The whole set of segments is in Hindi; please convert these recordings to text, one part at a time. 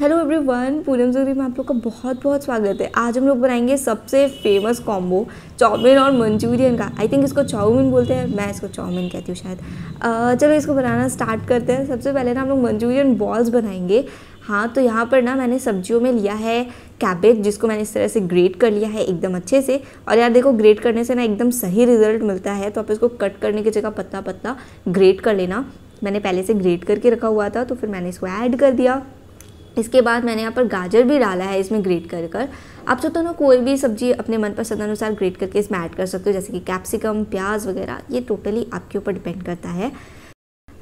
हेलो एवरीवन पूनम जोरी में आप लोग का बहुत बहुत स्वागत है आज हम लोग बनाएंगे सबसे फेमस कॉम्बो चाउमीन और मंचूरियन का आई थिंक इसको चाउमीन बोलते हैं मैं इसको चाउमीन कहती हूँ शायद चलो इसको बनाना स्टार्ट करते हैं सबसे पहले ना हम लोग मंचूरियन बॉल्स बनाएंगे हाँ तो यहाँ पर ना मैंने सब्जियों में लिया है कैबेज जिसको मैंने इस तरह से ग्रेट कर लिया है एकदम अच्छे से और यार देखो ग्रेट करने से ना एकदम सही रिजल्ट मिलता है तो आप इसको कट करने की जगह पत्ता पत्ता ग्रेट कर लेना मैंने पहले से ग्रेट करके रखा हुआ था तो फिर मैंने इसको ऐड कर दिया इसके बाद मैंने यहाँ पर गाजर भी डाला है इसमें ग्रेट कर कर आप चाहते हो ना कोई भी सब्जी अपने मनपसंद अनुसार ग्रेट करके इसमें ऐड कर सकते हो जैसे कि कैप्सिकम प्याज वगैरह ये टोटली आपके ऊपर डिपेंड करता है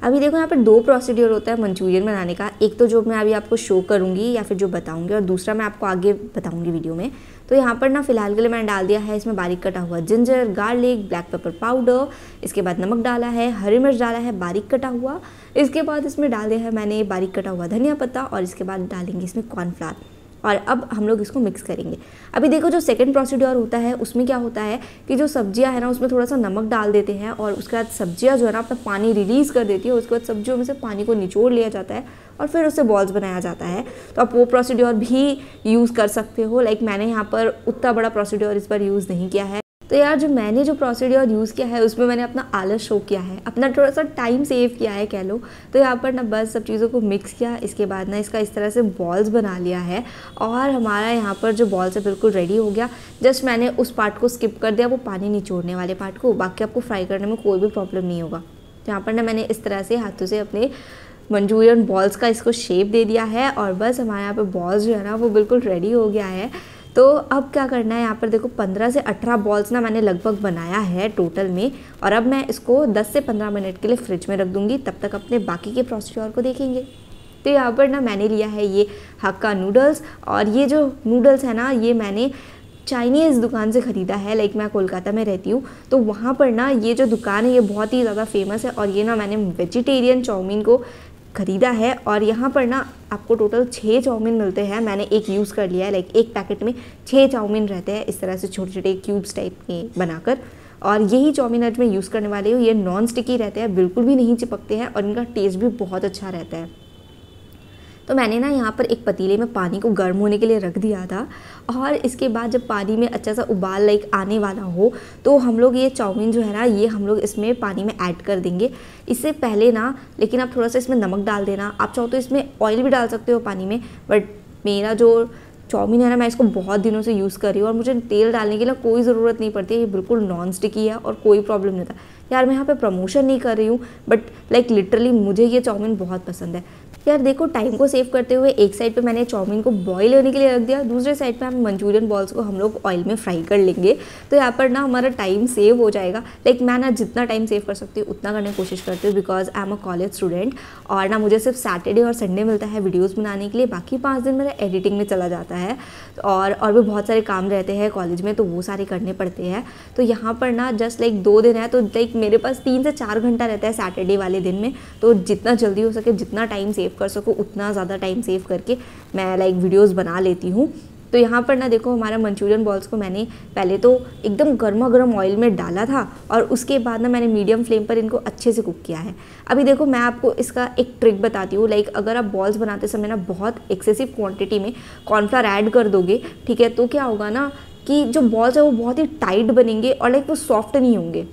अभी देखो यहाँ पर दो प्रोसीड्योर होता है मंचूरियन बनाने का एक तो जो मैं अभी आपको शो करूँगी या फिर जो बताऊँगी और दूसरा मैं आपको आगे बताऊँगी वीडियो में तो यहाँ पर ना फ़िलहाल के लिए मैंने डाल दिया है इसमें बारीक कटा हुआ ginger garlic black pepper powder इसके बाद नमक डाला है हरी मिर्च डाला है बारीक कटा हुआ इसके बाद इसमें डाल दिया है मैंने बारीक कटा हुआ धनिया पत्ता और इसके बाद डालेंगे इसमें कॉर्नफ्लावर और अब हम लोग इसको मिक्स करेंगे अभी देखो जो सेकेंड प्रोसीड्योर होता है उसमें क्या होता है कि जो सब्जियाँ है ना उसमें थोड़ा सा नमक डाल देते हैं और उसके बाद सब्जियाँ जो है ना अपना पानी रिलीज़ कर देती है उसके बाद सब्जियों में से पानी को निचोड़ लिया जाता है और फिर उससे बॉल्स बनाया जाता है तो आप वो प्रोसीड्योर भी यूज़ कर सकते हो लाइक मैंने यहाँ पर उतना बड़ा प्रोसीड्योर इस बार यूज़ नहीं किया है तो यार जो मैंने जो प्रोसीड्योर यूज़ किया है उसमें मैंने अपना आलस शो किया है अपना थोड़ा सा टाइम सेव किया है कह लो तो यहाँ पर ना बस सब चीज़ों को मिक्स किया इसके बाद ना इसका इस तरह से बॉल्स बना लिया है और हमारा यहाँ पर जो बॉल्स है बिल्कुल रेडी हो गया जस्ट मैंने उस पार्ट को स्किप कर दिया वो पानी निचोड़ने वाले पार्ट को बाकी आपको फ्राई करने में कोई भी प्रॉब्लम नहीं होगा तो यहाँ पर ना मैंने इस तरह से हाथों से अपने मंचूरियन बॉल्स का इसको शेप दे दिया है और बस हमारे यहाँ पर बॉल्स जो है ना वो बिल्कुल रेडी हो गया है तो अब क्या करना है यहाँ पर देखो 15 से 18 बॉल्स ना मैंने लगभग बनाया है टोटल में और अब मैं इसको 10 से 15 मिनट के लिए फ्रिज में रख दूँगी तब तक अपने बाकी के प्रोसीजर को देखेंगे तो यहाँ पर ना मैंने लिया है ये हक्का नूडल्स और ये जो नूडल्स है ना ये मैंने चाइनीज़ दुकान से ख़रीदा है लाइक मैं कोलकाता में रहती हूँ तो वहाँ पर ना ये जो दुकान है ये बहुत ही ज़्यादा फेमस है और ये ना मैंने वेजिटेरियन चाउमीन को ख़रीदा है और यहाँ पर ना आपको टोटल छः चाउमीन मिलते हैं मैंने एक यूज़ कर लिया है लाइक एक पैकेट में छः चाउमीन रहते हैं इस तरह से छोटे छोटे क्यूब्स टाइप के बनाकर और यही चाउमीन आज मैं यूज़ करने वाली हूँ ये नॉन स्टिकी रहते हैं बिल्कुल भी नहीं चिपकते हैं और इनका टेस्ट भी बहुत अच्छा रहता है तो मैंने ना यहाँ पर एक पतीले में पानी को गर्म होने के लिए रख दिया था और इसके बाद जब पानी में अच्छा सा उबाल लाइक आने वाला हो तो हम लोग ये चाउमीन जो है ना ये हम लोग इसमें पानी में ऐड कर देंगे इससे पहले ना लेकिन आप थोड़ा सा इसमें नमक डाल देना आप चाहो तो इसमें ऑयल भी डाल सकते हो पानी में बट मेरा जो चाउमीन है ना मैं इसको बहुत दिनों से यूज़ कर रही हूँ और मुझे तेल डालने के लिए कोई ज़रूरत नहीं पड़ती है ये बिल्कुल नॉन स्टिकी है और कोई प्रॉब्लम नहीं था यार मैं यहाँ पे प्रमोशन नहीं कर रही हूँ बट लाइक लिटरली मुझे ये चाउमीन बहुत पसंद है यार देखो टाइम को सेव करते हुए एक साइड पे मैंने चाउमीन को बॉईल होने के लिए रख दिया दूसरे साइड पे हम मंचूरियन बॉल्स को हम लोग ऑयल में फ्राई कर लेंगे तो यहाँ पर ना हमारा टाइम सेव हो जाएगा लाइक मैं ना जितना टाइम सेव कर सकती हूँ उतना करने की कोशिश करती हूँ because I am a college student और ना मुझे सिर्फ सैटरडे और संडे मिलता है वीडियोज़ बनाने के लिए बाकी पाँच दिन मेरा एडिटिंग में चला जाता है और और भी बहुत सारे काम रहते हैं कॉलेज में तो वो सारे करने पड़ते हैं तो यहाँ पर ना जस्ट लाइक दो दिन है तो लाइक मेरे पास तीन से चार घंटा रहता है सैटरडे वाले दिन में तो जितना जल्दी हो सके जितना टाइम सेव सेव कर सकूँ उतना ज़्यादा टाइम सेव करके मैं लाइक वीडियोस बना लेती हूँ तो यहाँ पर ना देखो हमारा मंचूरियन बॉल्स को मैंने पहले तो एकदम गर्मा गर्म ऑयल में डाला था और उसके बाद ना मैंने मीडियम फ्लेम पर इनको अच्छे से कुक किया है अभी देखो मैं आपको इसका एक ट्रिक बताती हूँ लाइक अगर आप बॉल्स बनाते समय ना बहुत एक्सेसिव क्वांटिटी में कॉर्नफ्लावर ऐड कर दोगे ठीक है तो क्या होगा ना कि जो बॉल्स है वो बहुत ही टाइट बनेंगे और लाइक वो सॉफ्ट नहीं होंगे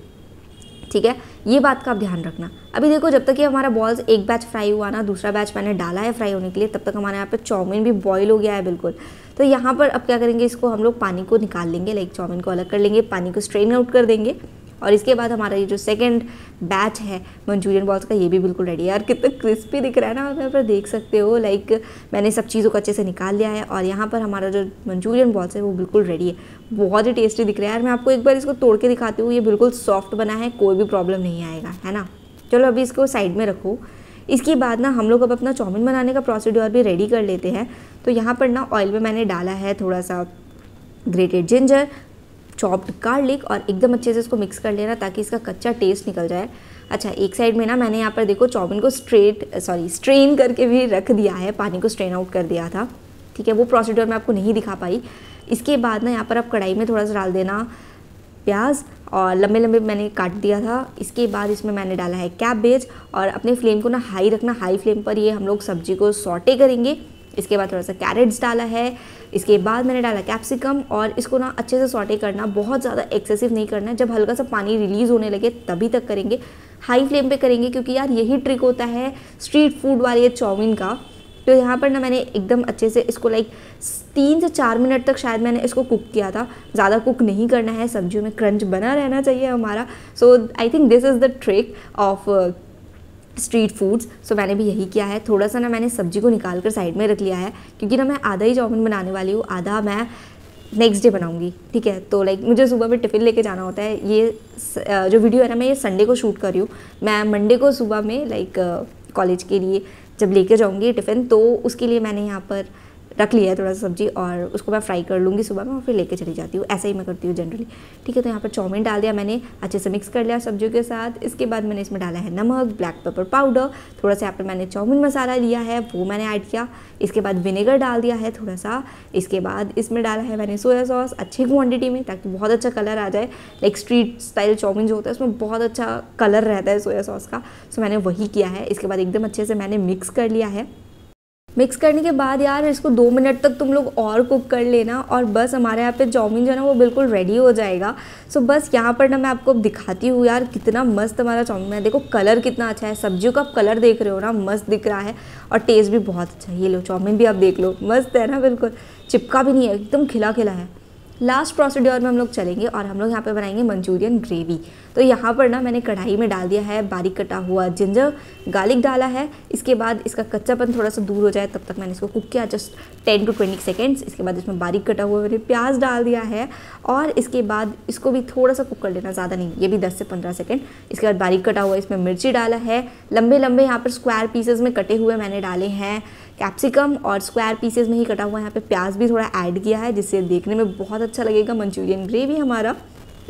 ठीक है ये बात का आप ध्यान रखना अभी देखो जब तक ये हमारा बॉल्स एक बैच फ्राई हुआ ना दूसरा बैच मैंने डाला है फ्राई होने के लिए तब तक हमारे यहाँ पर चाउमीन भी बॉयल हो गया है बिल्कुल तो यहाँ पर अब क्या करेंगे इसको हम लोग पानी को निकाल लेंगे लाइक चाउमीन को अलग कर लेंगे पानी को स्ट्रेन आउट कर देंगे और इसके बाद हमारा ये जो सेकेंड बैच है मंचूरियन बॉल्स का ये भी बिल्कुल रेडी है और कितना क्रिस्पी दिख रहा है ना आप पर देख सकते हो लाइक मैंने सब चीज़ों को अच्छे से निकाल लिया है और यहाँ पर हमारा जो मंचूरियन बॉल्स है वो बिल्कुल रेडी है बहुत ही टेस्टी दिख रहा है यार मैं आपको एक बार इसको तोड़ के दिखाती हूँ ये बिल्कुल सॉफ्ट बना है कोई भी प्रॉब्लम नहीं आएगा है ना चलो अभी इसको साइड में रखो इसके बाद ना हम लोग अब अपना चाउमिन बनाने का प्रोसीड्योर भी रेडी कर लेते हैं तो यहाँ पर ना ऑयल में मैंने डाला है थोड़ा सा ग्रेटेड जिंजर चॉप्ड गार्लिक और एकदम अच्छे से इसको मिक्स कर लेना ताकि इसका कच्चा टेस्ट निकल जाए अच्छा एक साइड में ना मैंने यहाँ पर देखो चाउमिन को स्ट्रेट सॉरी स्ट्रेन करके भी रख दिया है पानी को स्ट्रेन आउट कर दिया था ठीक है वो प्रोसीड्योर मैं आपको नहीं दिखा पाई इसके बाद ना यहाँ पर आप कढ़ाई में थोड़ा सा डाल देना प्याज और लंबे लंबे मैंने काट दिया था इसके बाद इसमें मैंने डाला है कैबेज और अपने फ्लेम को ना हाई रखना हाई फ्लेम पर ये हम लोग सब्जी को सॉटे करेंगे इसके बाद थोड़ा सा कैरेट्स डाला है इसके बाद मैंने डाला कैप्सिकम और इसको ना अच्छे से सॉटे करना बहुत ज़्यादा एक्सेसिव नहीं करना है जब हल्का सा पानी रिलीज़ होने लगे तभी तक करेंगे हाई फ्लेम पे करेंगे क्योंकि यार यही ट्रिक होता है स्ट्रीट फूड वाले चाउमिन का तो यहाँ पर ना मैंने एकदम अच्छे से इसको लाइक तीन से चार मिनट तक शायद मैंने इसको कुक किया था ज़्यादा कुक नहीं करना है सब्जियों में क्रंच बना रहना चाहिए हमारा so I think this is the trick of street foods सो मैंने भी यही किया है थोड़ा सा ना मैंने सब्जी को निकाल कर साइड में रख लिया है क्योंकि ना मैं आधा ही चाउमिन बनाने वाली हूँ आधा मैं नेक्स्ट डे बनाऊंगी ठीक है तो लाइक मुझे सुबह में टिफ़िन लेके जाना होता है ये जो वीडियो है ना मैं ये संडे को शूट कर रही हूँ मैं मंडे को सुबह में लाइक कॉलेज के लिए जब लेके जाऊँगी टिफ़िन तो उसके लिए मैंने यहाँ पर रख लिया है थोड़ा सा सब्जी और उसको मैं फ्राई कर लूँगी सुबह में और फिर लेके चली जाती हूँ ऐसा ही मैं करती हूँ जनरली ठीक है तो यहाँ पर चाउमीन डाल दिया मैंने अच्छे से मिक्स कर लिया सब्जियों के साथ इसके बाद मैंने इसमें डाला है नमक ब्लैक पेपर पाउडर थोड़ा सा यहाँ पर मैंने चाउमीन मसाला लिया है वो मैंने ऐड किया इसके बाद विनेगर डाल दिया है थोड़ा सा इसके बाद इसमें डाला है मैंने सोया सॉस अच्छी क्वान्टिटी में ताकि बहुत अच्छा कलर आ जाए लाइक स्ट्रीट स्टाइल चाउमीन जो होता है उसमें बहुत अच्छा कलर रहता है सोया सॉस का सो मैंने वही किया है इसके बाद एकदम अच्छे से मैंने मिक्स कर लिया है मिक्स करने के बाद यार इसको दो मिनट तक तुम लोग और कुक कर लेना और बस हमारे यहाँ पे चाउमीन जो है ना वो बिल्कुल रेडी हो जाएगा सो so बस यहाँ पर ना मैं आपको दिखाती हूँ यार कितना मस्त हमारा चाउमीन है देखो कलर कितना अच्छा है सब्जियों का आप कलर देख रहे हो ना मस्त दिख रहा है और टेस्ट भी बहुत अच्छा है ये लो चाउमीन भी आप देख लो मस्त है ना बिल्कुल चिपका भी नहीं है एकदम खिला खिला है लास्ट प्रोसीड्योर में हम लोग चलेंगे और हम लोग यहाँ पे बनाएंगे मंचूरियन ग्रेवी तो यहाँ पर ना मैंने कढ़ाई में डाल दिया है बारीक कटा हुआ जिंजर गार्लिक डाला है इसके बाद इसका कच्चापन थोड़ा सा दूर हो जाए तब तक मैंने इसको कुक किया just ten to twenty seconds इसके बाद इसमें बारीक कटा हुआ मैंने प्याज डाल दिया है और इसके बाद इसको भी थोड़ा सा कुक कर लेना ज़्यादा नहीं ये भी दस से पंद्रह सेकेंड इसके बाद बारीक कटा हुआ इसमें मिर्ची डाला है लंबे लंबे यहाँ पर स्क्वायर पीसेज में कटे हुए मैंने डाले हैं कैप्सिकम और स्क्वायर पीसेज में ही कटा हुआ यहाँ पे प्याज भी थोड़ा ऐड किया है जिससे देखने में बहुत अच्छा लगेगा मंचूरियन ग्रेवी हमारा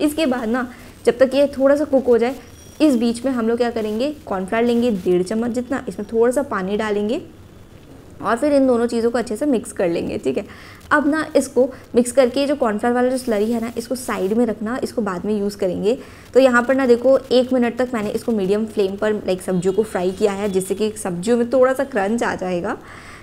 इसके बाद ना जब तक ये थोड़ा सा कुक हो जाए इस बीच में हम लोग क्या करेंगे कॉर्नफ्लावर लेंगे डेढ़ चम्मच जितना इसमें थोड़ा सा पानी डालेंगे और फिर इन दोनों चीज़ों को अच्छे से मिक्स कर लेंगे ठीक है अब ना इसको मिक्स करके जो कॉर्नफ्लावर वाला जो स्लरी है ना इसको साइड में रखना इसको बाद में यूज़ करेंगे तो यहाँ पर ना देखो एक मिनट तक मैंने इसको मीडियम फ्लेम पर लाइक सब्जियों को फ्राई किया है जिससे कि सब्जियों में थोड़ा सा क्रंच आ जाएगा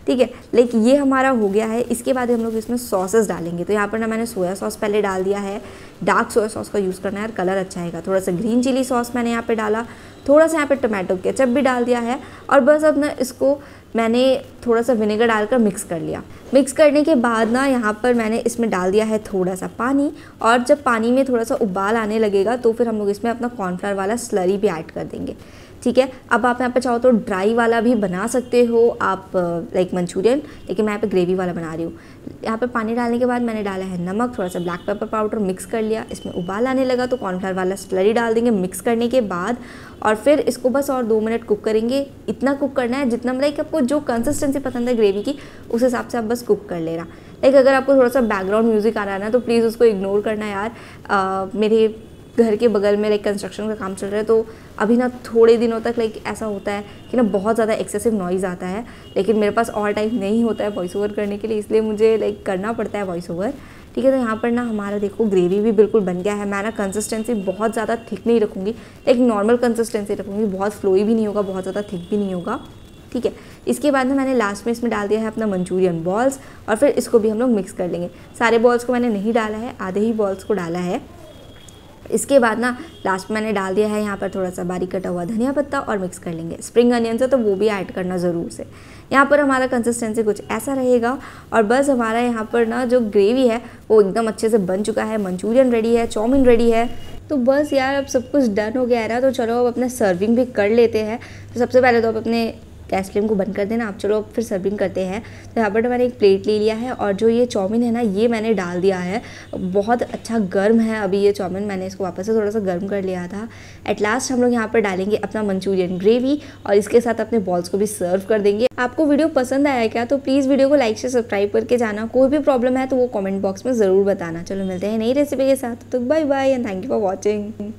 ठीक है लाइक ये हमारा हो गया है इसके बाद हम लोग इसमें सॉसेस डालेंगे तो यहाँ पर ना मैंने सोया सॉस पहले डाल दिया है डार्क सोया सॉस का यूज़ करना है और कलर अच्छा आएगा थोड़ा सा ग्रीन चिली सॉस मैंने यहाँ पर डाला थोड़ा सा यहाँ पर टोमेटो केचप भी डाल दिया है और बस अब ना इसको मैंने थोड़ा सा विनेगर डालकर मिक्स कर लिया मिक्स करने के बाद ना यहाँ पर मैंने इसमें डाल दिया है थोड़ा सा पानी और जब पानी में थोड़ा सा उबाल आने लगेगा तो फिर हम लोग इसमें अपना कॉर्नफ्लावर वाला स्लरी भी ऐड कर देंगे ठीक है अब आप यहाँ पर चाहो तो ड्राई वाला भी बना सकते हो आप लाइक uh, मंचूरियन लेकिन मैं यहाँ पे ग्रेवी वाला बना रही हूँ यहाँ पे पानी डालने के बाद मैंने डाला है नमक थोड़ा सा ब्लैक पेपर पाउडर मिक्स कर लिया इसमें उबाल आने लगा तो कॉर्नफ्लावर वाला स्लरी डाल देंगे मिक्स करने के बाद और फिर इसको बस और दो मिनट कुक करेंगे इतना कुक करना है जितना लाइक आपको जो कंसिस्टेंसी पसंद है ग्रेवी की उस हिसाब से आप बस कुक कर लेना लाइक अगर आपको थोड़ा सा बैकग्राउंड म्यूज़िक आ रहा है ना तो प्लीज़ उसको इग्नोर करना यार आ, uh, मेरे घर के बगल में लाइक कंस्ट्रक्शन का काम चल रहा है तो अभी ना थोड़े दिनों तक लाइक ऐसा होता है कि ना बहुत ज़्यादा एक्सेसिव नॉइज़ आता है लेकिन मेरे पास और टाइम नहीं होता है वॉइस ओवर करने के लिए इसलिए मुझे लाइक करना पड़ता है वॉइस ओवर ठीक है तो यहाँ पर ना हमारा देखो ग्रेवी भी बिल्कुल बन गया है मैं ना कंसिस्टेंसी बहुत ज़्यादा थिक नहीं रखूँगी लाइक नॉर्मल कंसिस्टेंसी रखूँगी बहुत फ्लोई भी नहीं होगा बहुत ज़्यादा थिक भी नहीं होगा ठीक है इसके बाद में मैंने लास्ट में इसमें डाल दिया है अपना मंचूरियन बॉल्स और फिर इसको भी हम लोग मिक्स कर लेंगे सारे बॉल्स को मैंने नहीं डाला है आधे ही बॉल्स को डाला है इसके बाद ना लास्ट मैंने डाल दिया है यहाँ पर थोड़ा सा बारीक कटा हुआ धनिया पत्ता और मिक्स कर लेंगे स्प्रिंग अनियन से तो वो भी ऐड करना ज़रूर से यहाँ पर हमारा कंसिस्टेंसी कुछ ऐसा रहेगा और बस हमारा यहाँ पर ना जो ग्रेवी है वो एकदम अच्छे से बन चुका है मंचूरियन रेडी है चाउमिन रेडी है तो बस यार अब सब कुछ डन हो गया है ना तो चलो अब अपना सर्विंग भी कर लेते हैं तो सबसे पहले तो आप अपने गैस फ्लेम को बंद कर देना आप चलो फिर सर्विंग करते हैं तो यहाँ पर तो मैंने एक प्लेट ले लिया है और जो ये चाउमीन है ना ये मैंने डाल दिया है बहुत अच्छा गर्म है अभी ये चाउमीन मैंने इसको वापस से थोड़ा सा गर्म कर लिया था एट लास्ट हम लोग यहाँ पर डालेंगे अपना मंचूरियन ग्रेवी और इसके साथ अपने बॉल्स को भी सर्व कर देंगे आपको वीडियो पसंद आया क्या तो प्लीज़ वीडियो को लाइक से सब्सक्राइब करके जाना कोई भी प्रॉब्लम है तो वो कॉमेंट बॉक्स में ज़रूर बताना चलो मिलते हैं नई रेसिपी के साथ तो bye bye and thank you for watching